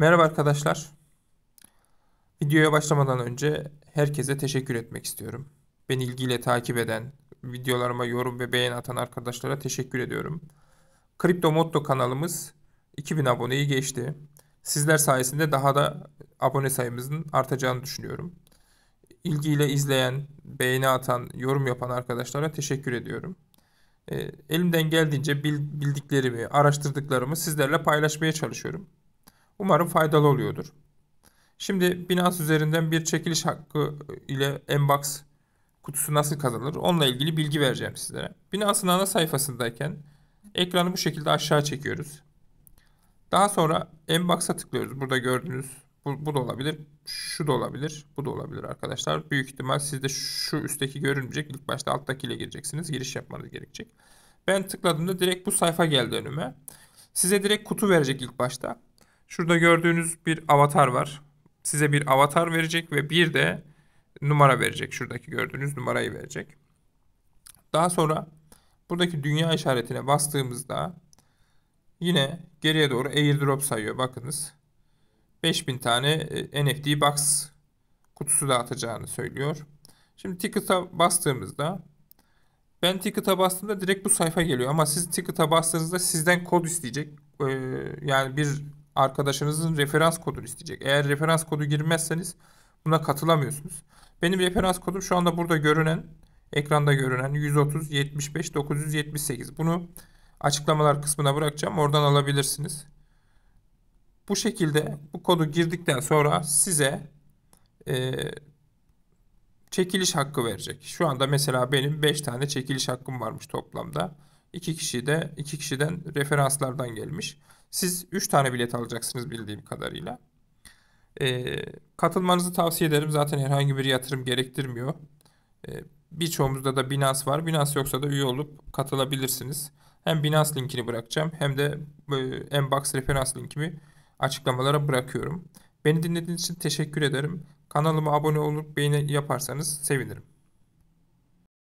Merhaba arkadaşlar. Videoya başlamadan önce herkese teşekkür etmek istiyorum. Beni ilgiyle takip eden, videolarıma yorum ve beğeni atan arkadaşlara teşekkür ediyorum. Kripto Motto kanalımız 2000 aboneyi geçti. Sizler sayesinde daha da abone sayımızın artacağını düşünüyorum. İlgiyle izleyen, beğeni atan, yorum yapan arkadaşlara teşekkür ediyorum. Elimden geldiğince bildiklerimi, araştırdıklarımı sizlerle paylaşmaya çalışıyorum. Umarım faydalı oluyordur. Şimdi Binance üzerinden bir çekiliş hakkı ile Mbox kutusu nasıl kazanılır onunla ilgili bilgi vereceğim sizlere. Binance'ın ana sayfasındayken ekranı bu şekilde aşağı çekiyoruz. Daha sonra Mbox'a tıklıyoruz. Burada gördüğünüz bu, bu da olabilir. Şu da olabilir. Bu da olabilir arkadaşlar. Büyük ihtimal sizde şu üstteki görünmeyecek. İlk başta alttakiyle gireceksiniz. Giriş yapmanız gerekecek. Ben tıkladığımda direkt bu sayfa geldi önüme. Size direkt kutu verecek ilk başta. Şurada gördüğünüz bir avatar var. Size bir avatar verecek ve bir de numara verecek. Şuradaki gördüğünüz numarayı verecek. Daha sonra buradaki dünya işaretine bastığımızda yine geriye doğru airdrop sayıyor. Bakınız 5000 tane e, NFT box kutusu dağıtacağını söylüyor. Şimdi ticket'a bastığımızda ben ticket'a bastığımda direkt bu sayfa geliyor ama siz ticket'a bastığınızda sizden kod isteyecek. Ee, yani bir arkadaşınızın referans kodunu isteyecek. Eğer referans kodu girmezseniz buna katılamıyorsunuz. Benim referans kodum şu anda burada görünen, ekranda görünen 130 75 978. Bunu açıklamalar kısmına bırakacağım. Oradan alabilirsiniz. Bu şekilde bu kodu girdikten sonra size e, çekiliş hakkı verecek. Şu anda mesela benim 5 tane çekiliş hakkım varmış toplamda. İki kişi de iki kişiden referanslardan gelmiş. Siz üç tane bilet alacaksınız bildiğim kadarıyla. E, katılmanızı tavsiye ederim. Zaten herhangi bir yatırım gerektirmiyor. E, birçoğumuzda da Binance var. Binance yoksa da üye olup katılabilirsiniz. Hem Binance linkini bırakacağım hem de e, Mbox referans linkimi açıklamalara bırakıyorum. Beni dinlediğiniz için teşekkür ederim. Kanalıma abone olup beğeni yaparsanız sevinirim.